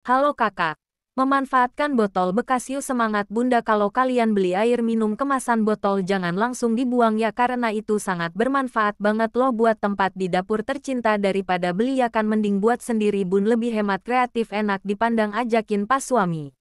Halo kakak. Memanfaatkan botol bekas yuk semangat bunda kalau kalian beli air minum kemasan botol jangan langsung dibuang ya karena itu sangat bermanfaat banget loh buat tempat di dapur tercinta daripada beli ya kan mending buat sendiri bun lebih hemat kreatif enak dipandang ajakin pas suami.